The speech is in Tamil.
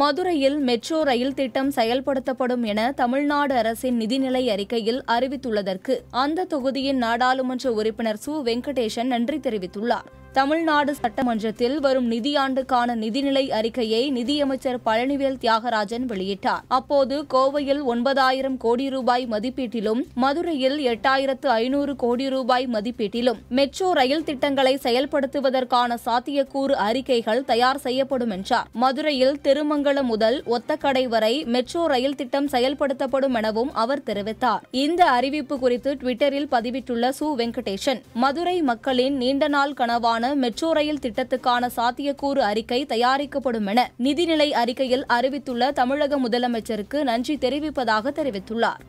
மதுரையில் மெட்ரோ ரயில் திட்டம் செயல்படுத்தப்படும் என தமிழ்நாடு அரசின் நிதிநிலை அறிக்கையில் அறிவித்துள்ளதற்கு அந்த தொகுதியின் நாடாளுமன்ற உறுப்பினர் சு வெங்கடேஷன் நன்றி தெரிவித்துள்ளார் தமிழ்நாடு சட்டமன்றத்தில் வரும் நிதியாண்டுக்கான நிதிநிலை அறிக்கையை நிதியமைச்சர் பழனிவேல் தியாகராஜன் வெளியிட்டார் அப்போது கோவையில் ஒன்பதாயிரம் கோடி ரூபாய் மதிப்பீட்டிலும் மதுரையில் எட்டாயிரத்து ஐநூறு கோடி ரூபாய் மதிப்பீட்டிலும் மெட்ரோ ரயில் திட்டங்களை செயல்படுத்துவதற்கான சாத்தியக்கூறு அறிக்கைகள் தயார் செய்யப்படும் என்றார் மதுரையில் திருமங்க திருமங்கலம் முதல் ஒத்தக்கடை வரை மெட்ரோ ரயில் திட்டம் செயல்படுத்தப்படும் எனவும் அவர் தெரிவித்தார் இந்த அறிவிப்பு குறித்து ட்விட்டரில் பதிவிட்டுள்ள சு வெங்கடேஷன் மதுரை மக்களின் நீண்ட நாள் கனவான மெட்ரோ ரயில் திட்டத்துக்கான சாத்தியக்கூறு அறிக்கை தயாரிக்கப்படும் என நிதிநிலை அறிக்கையில் அறிவித்துள்ள தமிழக முதலமைச்சருக்கு நன்றி தெரிவிப்பதாக தெரிவித்துள்ளார்